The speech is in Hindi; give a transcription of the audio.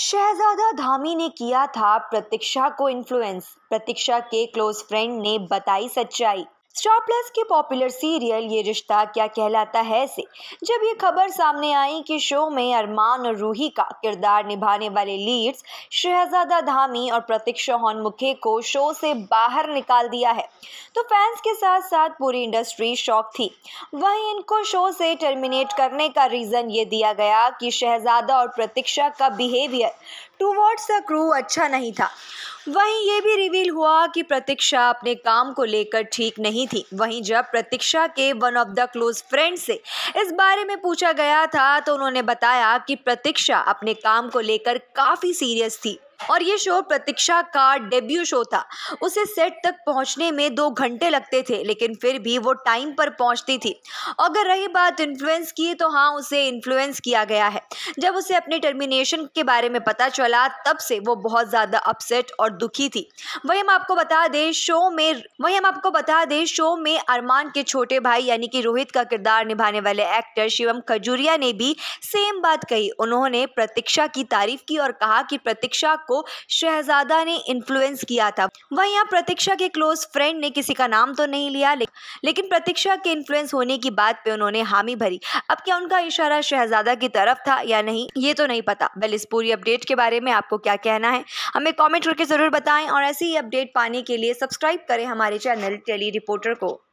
शहजादा धामी ने किया था प्रतीक्षा को इन्फ्लुएंस प्रतीक्षा के क्लोज फ्रेंड ने बताई सच्चाई स्टार प्लस के पॉपुलर सीरियल ये रिश्ता क्या कहलाता है से जब ये खबर सामने आई कि शो में अरमान और रूही का किरदार निभाने वाले लीड्स शहजादा धामी और प्रतीक्षा हॉनमुखे मुखे को शो से बाहर निकाल दिया है तो फैंस के साथ साथ पूरी इंडस्ट्री शौक थी वहीं इनको शो से टर्मिनेट करने का रीज़न ये दिया गया कि शहजादा और प्रतीक्षा का बिहेवियर टूवर्ड्स द क्रू अच्छा नहीं था वहीं ये भी रिवील हुआ कि प्रतीक्षा अपने काम को लेकर ठीक नहीं नहीं थी वहीं जब प्रतीक्षा के one of the close friend से इस बारे में पूछा गया था तो उन्होंने बताया कि प्रतीक्षा अपने काम को लेकर काफ़ी सीरियस थी और ये शो प्रतीक्षा का डेब्यू शो था उसे सेट तक पहुंचने में दो घंटे लगते थे लेकिन फिर भी वो टाइम पर पहुंचती थी अगर रही बात इन्फ्लुएंस की तो हाँ उसे इन्फ्लुएंस किया गया है जब उसे अपने टर्मिनेशन के बारे में पता चला तब से वो बहुत ज़्यादा अपसेट और दुखी थी वही हम आपको बता दें शो में वही हम आपको बता दें शो में अरमान के छोटे भाई यानी कि रोहित का किरदार निभाने वाले एक्टर शिवम खजूरिया ने भी सेम बात कही उन्होंने प्रतीक्षा की तारीफ की और कहा कि प्रतीक्षा को शहजादा ने इन्फ्लुएंस किया था वहीं यहाँ प्रतीक्षा के क्लोज फ्रेंड ने किसी का नाम तो नहीं लिया ले, लेकिन प्रतीक्षा के इन्फ्लुएंस होने की बात पे उन्होंने हामी भरी अब क्या उनका इशारा शहजादा की तरफ था या नहीं ये तो नहीं पता वेल इस पूरी अपडेट के बारे में आपको क्या कहना है हमें कॉमेंट करके ज़रूर बताएं और ऐसी ही अपडेट पाने के लिए सब्सक्राइब करें हमारे चैनल टेली रिपोर्टर को